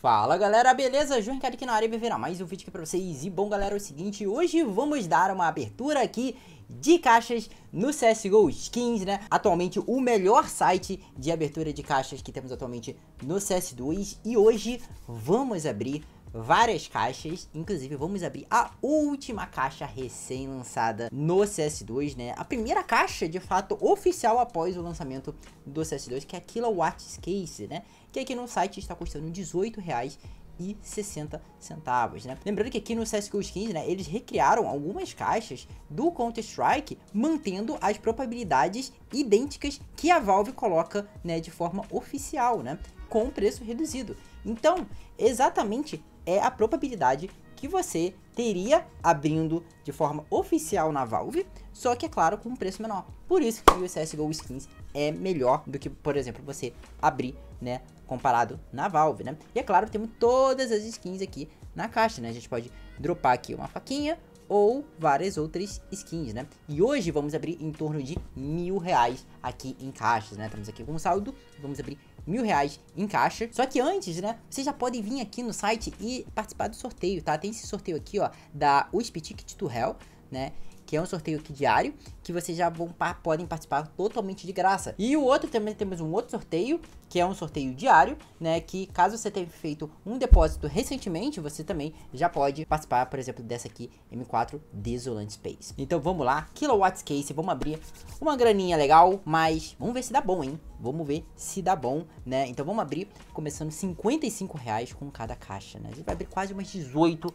Fala galera, beleza? João aqui na área e virar mais um vídeo aqui pra vocês. E bom galera, é o seguinte, hoje vamos dar uma abertura aqui de caixas no CSGO Skins, né? Atualmente o melhor site de abertura de caixas que temos atualmente no CS2. E hoje vamos abrir várias caixas. Inclusive, vamos abrir a última caixa recém-lançada no CS2, né? A primeira caixa, de fato, oficial após o lançamento do CS2, que é a Kilowatt Case, né? Que aqui no site está custando R$18,00 e 60 centavos, né? Lembrando que aqui no CSGO Skins, né, eles recriaram algumas caixas do Counter-Strike, mantendo as probabilidades idênticas que a Valve coloca, né, de forma oficial, né, com preço reduzido. Então, exatamente é a probabilidade que você teria abrindo de forma oficial na Valve, só que é claro com um preço menor. Por isso que o CSGO Skins é melhor do que, por exemplo, você abrir, né, comparado na Valve, né? E é claro, temos todas as skins aqui na caixa, né? A gente pode dropar aqui uma faquinha ou várias outras skins, né? E hoje vamos abrir em torno de mil reais aqui em caixas, né? Estamos aqui com um saldo, vamos abrir mil reais em caixa. Só que antes, né, vocês já podem vir aqui no site e participar do sorteio, tá? Tem esse sorteio aqui, ó, da USP Ticket to Hell, né? que é um sorteio aqui diário, que vocês já vão, podem participar totalmente de graça. E o outro também temos um outro sorteio, que é um sorteio diário, né, que caso você tenha feito um depósito recentemente, você também já pode participar, por exemplo, dessa aqui, M4 Desolante Space. Então vamos lá, Kilowatts Case, vamos abrir uma graninha legal, mas vamos ver se dá bom, hein? Vamos ver se dá bom, né? Então vamos abrir, começando 55 reais com cada caixa, né? A gente vai abrir quase umas 18,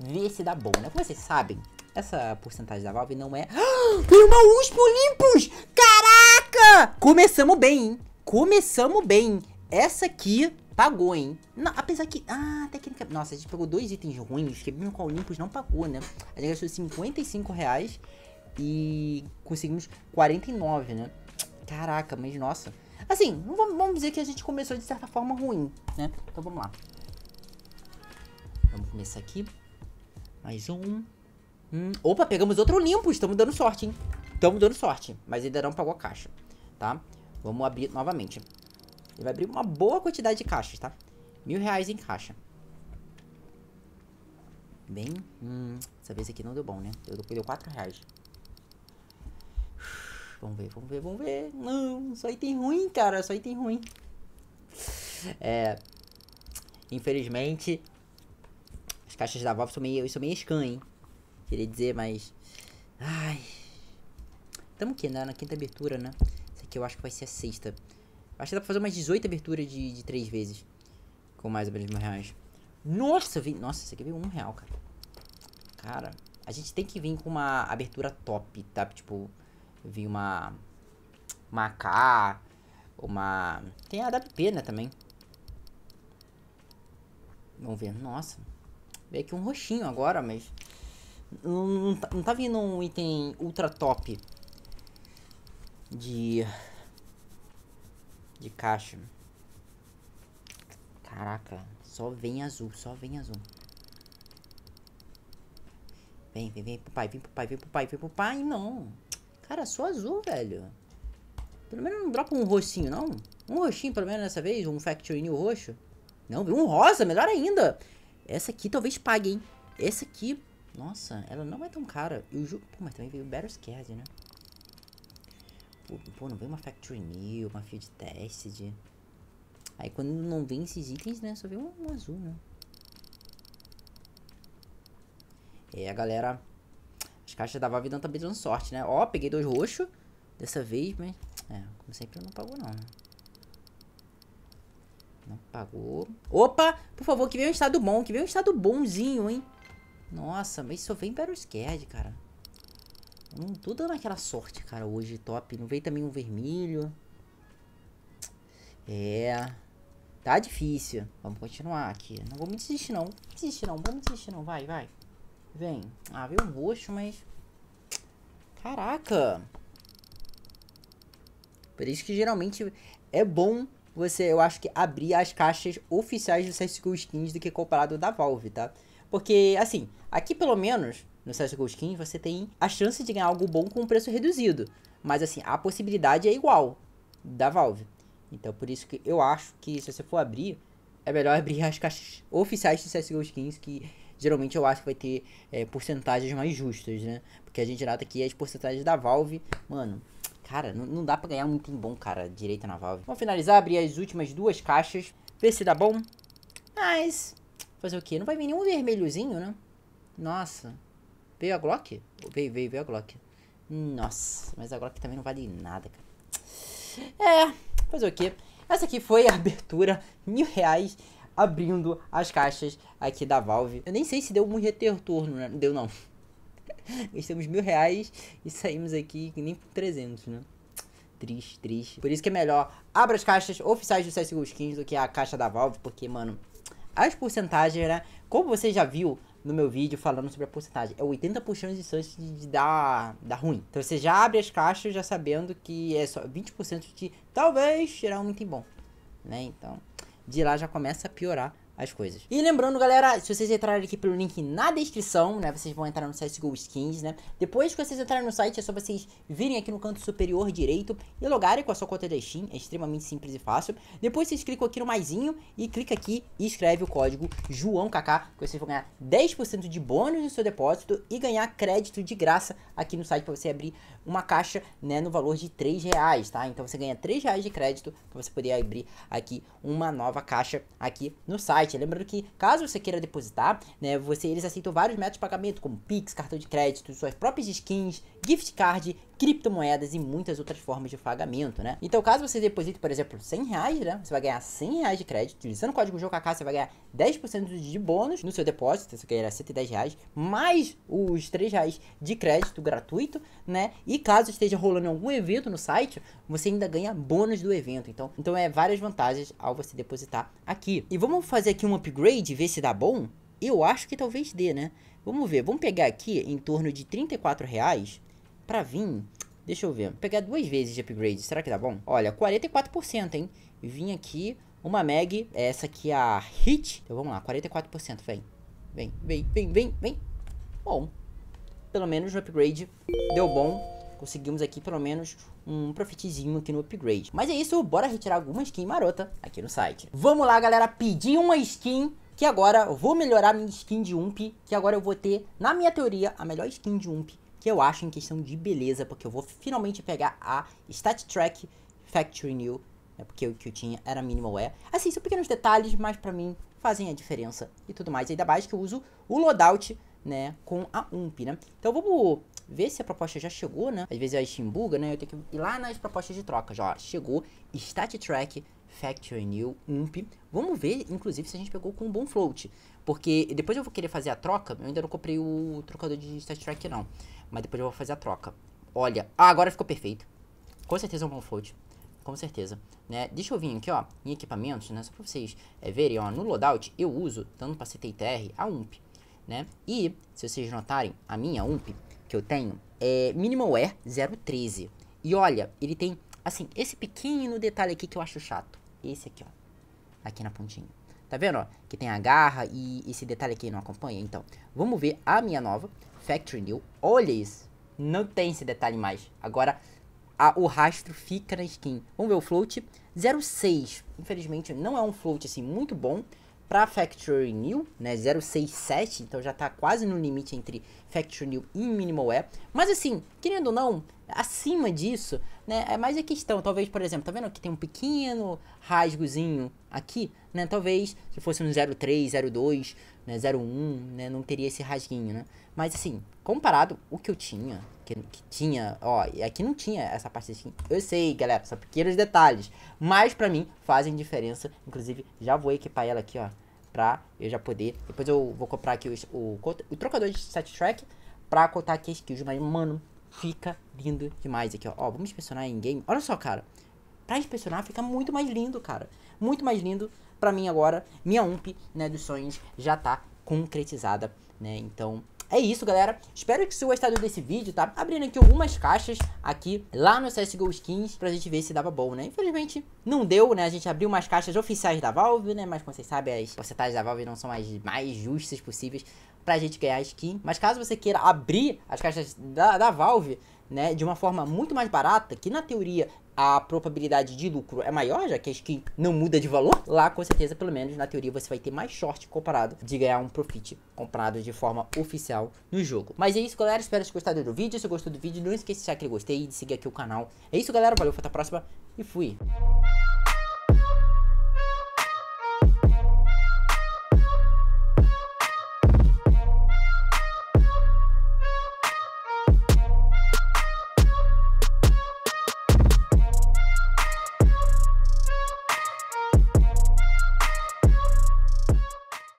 ver se dá bom, né? Como vocês sabem, essa porcentagem da Valve não é... Ah, tem uma USP Olympus! Caraca! Começamos bem, hein? Começamos bem. Essa aqui pagou, hein? Não, apesar que... Ah, técnica... Nossa, a gente pegou dois itens ruins, que mesmo com a Olympus não pagou, né? A gente gastou 55 reais e conseguimos 49, né? Caraca, mas nossa... Assim, vamos dizer que a gente começou de certa forma ruim, né? Então vamos lá. Vamos começar aqui. Mais um. Hum, opa, pegamos outro limpo. Estamos dando sorte, hein? Estamos dando sorte. Mas ainda não pagou a caixa, tá? Vamos abrir novamente. Ele vai abrir uma boa quantidade de caixas, tá? Mil reais em caixa. Bem, hum, essa vez aqui não deu bom, né? Eu deu quatro reais. Vamos ver, vamos ver, vamos ver. Não, só item ruim, cara. Só item ruim. É. Infelizmente, as caixas da Valve são meio, são meio scan, hein? Queria dizer, mas... Ai... Tamo que na, né, na quinta abertura, né? Isso aqui eu acho que vai ser a sexta. Acho que dá pra fazer umas 18 aberturas de, de 3 vezes. Com mais ou menos mil reais. Nossa, vi... Nossa, isso aqui veio um real, cara. Cara, a gente tem que vir com uma abertura top, tá? Tipo, vir uma... Uma AK, uma... Tem a AWP, né, também. Vamos ver. Nossa. Veio aqui um roxinho agora, mas... Não, não, tá, não tá vindo um item ultra top de. de caixa. Caraca, só vem azul, só vem azul. Vem, vem, vem pro pai, vem pro pai, vem pro pai, vem pro pai, não. Cara, só azul, velho. Pelo menos não dropa um roxinho, não. Um roxinho, pelo menos, dessa vez. Um Factory New roxo. Não, um rosa, melhor ainda. Essa aqui talvez pague, hein. Essa aqui nossa, ela não é tão cara. Eu juro. Pô, mas também veio Battle Scared, né? Pô, pô, não veio uma Factory New, uma Field Tested. Aí quando não vem esses itens, né? Só veio um, um azul, né? É, galera. As caixas da Valve não tá dando sorte, né? Ó, peguei dois roxos. Dessa vez, mas... É, como sempre não pagou não, né? Não pagou. Opa! Por favor, que veio um estado bom. Que veio um estado bonzinho, hein? Nossa, mas só vem Battle Scared, cara. Não tô dando aquela sorte, cara, hoje, top. Não veio também um vermelho. É. Tá difícil. Vamos continuar aqui. Não vou me desistir, não. Desistir, não. Vamos desistir, não. Vai, vai. Vem. Ah, veio um roxo, mas... Caraca. Por isso que geralmente é bom você, eu acho que, abrir as caixas oficiais do CSGO Skins do que comprado da Valve, tá? Porque, assim, aqui pelo menos, no CSGO Skins, você tem a chance de ganhar algo bom com um preço reduzido. Mas, assim, a possibilidade é igual da Valve. Então, por isso que eu acho que se você for abrir, é melhor abrir as caixas oficiais do CSGO Skins, que geralmente eu acho que vai ter é, porcentagens mais justas, né? Porque a gente nota aqui as porcentagens da Valve, mano. Cara, não, dá pra ganhar muito em bom, cara, direita na Valve. Vamos finalizar, abrir as últimas duas caixas, ver se dá bom. Mas, nice. Fazer o quê? Não vai vir nenhum vermelhozinho, né? Nossa. Veio a Glock? Veio, veio, veio a Glock. Nossa, mas a Glock também não vale nada, cara. É, fazer o quê? Essa aqui foi a abertura, mil reais, abrindo as caixas aqui da Valve. Eu nem sei se deu um retorno, né? Deu não. Gastamos mil reais e saímos aqui nem com 300, né? Triste, triste. Por isso que é melhor abra as caixas oficiais do CSGO Skins do que a caixa da Valve, porque, mano, as porcentagens, né? Como você já viu no meu vídeo falando sobre a porcentagem, é 80% de chance de dar, dar ruim. Então você já abre as caixas já sabendo que é só 20% de talvez tirar um item bom, né? Então, de lá já começa a piorar as coisas. E lembrando, galera, se vocês entrarem aqui pelo link na descrição, né, vocês vão entrar no CSGO Skins, né? Depois que vocês entrarem no site, é só vocês virem aqui no canto superior direito e logarem com a sua conta da Steam, é extremamente simples e fácil. Depois vocês clicam aqui no maisinho e clica aqui e escreve o código JoãoKK, que vocês vão ganhar 10% de bônus no seu depósito e ganhar crédito de graça aqui no site para você abrir uma caixa, né, no valor de 3 reais, tá? Então você ganha 3 reais de crédito para você poder abrir aqui uma nova caixa aqui no site site. Lembrando que caso você queira depositar, né, você eles aceitam vários métodos de pagamento como Pix, cartão de crédito, suas próprias skins, gift card, criptomoedas e muitas outras formas de pagamento, né? Então, caso você deposite, por exemplo, 100 reais, né? Você vai ganhar 100 reais de crédito. Utilizando o código JOKK, você vai ganhar 10% de bônus no seu depósito, você ganhará 110 reais, mais os 3 reais de crédito gratuito, né? E caso esteja rolando algum evento no site, você ainda ganha bônus do evento. Então, então é várias vantagens ao você depositar aqui. E vamos fazer aqui um upgrade ver se dá bom? Eu acho que talvez dê, né? Vamos ver, vamos pegar aqui em torno de 34 reais pra vir... Deixa eu ver, vou pegar duas vezes de upgrade, será que dá bom? Olha, 44%, hein? Vim aqui, uma mag, essa aqui é a Hit. Então vamos lá, 44%, vem. Vem, vem, vem, vem, vem. Bom, pelo menos o upgrade deu bom conseguimos aqui pelo menos um profitzinho aqui no upgrade. Mas é isso, bora retirar alguma skin marota aqui no site. Vamos lá, galera, pedir uma skin que agora eu vou melhorar minha skin de ump, que agora eu vou ter, na minha teoria, a melhor skin de ump que eu acho em questão de beleza, porque eu vou finalmente pegar a Stat Track Factory New, né, porque o que eu tinha era Minimalware. Assim, são pequenos detalhes, mas pra mim fazem a diferença e tudo mais. Ainda mais que eu uso o loadout, né, com a ump, né. Então vamos ver se a proposta já chegou, né? Às vezes a Steam buga, né? Eu tenho que ir lá nas propostas de troca. Já, chegou, Stat Track, Factory New, UMP. Vamos ver, inclusive, se a gente pegou com um bom float. Porque depois eu vou querer fazer a troca. Eu ainda não comprei o trocador de Stat Track, não. Mas depois eu vou fazer a troca. Olha, ah, agora ficou perfeito. Com certeza é um bom float com certeza, né? Deixa eu vir aqui, ó, em equipamentos, né? Só pra vocês é, verem, ó, no loadout eu uso, tanto pra CTTR, a UMP, né? E, se vocês notarem, a minha UMP, que eu tenho é Minimalware 013. E olha, ele tem, assim, esse pequeno detalhe aqui que eu acho chato. Esse aqui, ó. Aqui na pontinha. Tá vendo, ó? Que tem a garra e esse detalhe aqui não acompanha. Então, vamos ver a minha nova, Factory New. Olha isso. Não tem esse detalhe mais. Agora, a, o rastro fica na skin. Vamos ver o float. 06. Infelizmente, não é um float, assim, muito bom para Factory New, né, 067, então já está quase no limite entre Factory New e Minimal Wear. Mas assim, querendo ou não, acima disso, né, é mais a questão, talvez, por exemplo, tá vendo que tem um pequeno rasgozinho aqui, né, talvez se fosse um 03, 02, né, 01, né, não teria esse rasguinho, né. Mas assim, comparado o que eu tinha, que, que, tinha, ó, e aqui não tinha essa parte de assim, skin. Eu sei, galera, são pequenos detalhes, mas pra mim fazem diferença. Inclusive, já vou equipar ela aqui, ó, pra eu já poder. Depois eu vou comprar aqui os, o, o, trocador de set track pra contar aqui as skills. mas, mano, fica lindo demais aqui, ó. ó vamos inspecionar em game. Olha só, cara, pra inspecionar fica muito mais lindo, cara. Muito mais lindo pra mim agora. Minha ump, né, dos sonhos já tá concretizada, né, então... É isso, galera. Espero que vocês gostaram desse vídeo, tá? Abrindo aqui algumas caixas aqui lá no CSGO Skins pra gente ver se dava bom, né? Infelizmente, não deu, né? A gente abriu umas caixas oficiais da Valve, né? Mas como vocês sabem, as porcentagens da Valve não são as mais justas possíveis pra gente ganhar skin. Mas caso você queira abrir as caixas da, da Valve, né, de uma forma muito mais barata, que na teoria a probabilidade de lucro é maior, já que a skin não muda de valor, lá com certeza, pelo menos na teoria, você vai ter mais short comparado de ganhar um profit comprado de forma oficial no jogo. Mas é isso, galera. Espero que vocês gostado do vídeo. Se gostou do vídeo, não esqueça de deixar aquele gostei e de seguir aqui o canal. É isso, galera. Valeu, até a próxima e fui!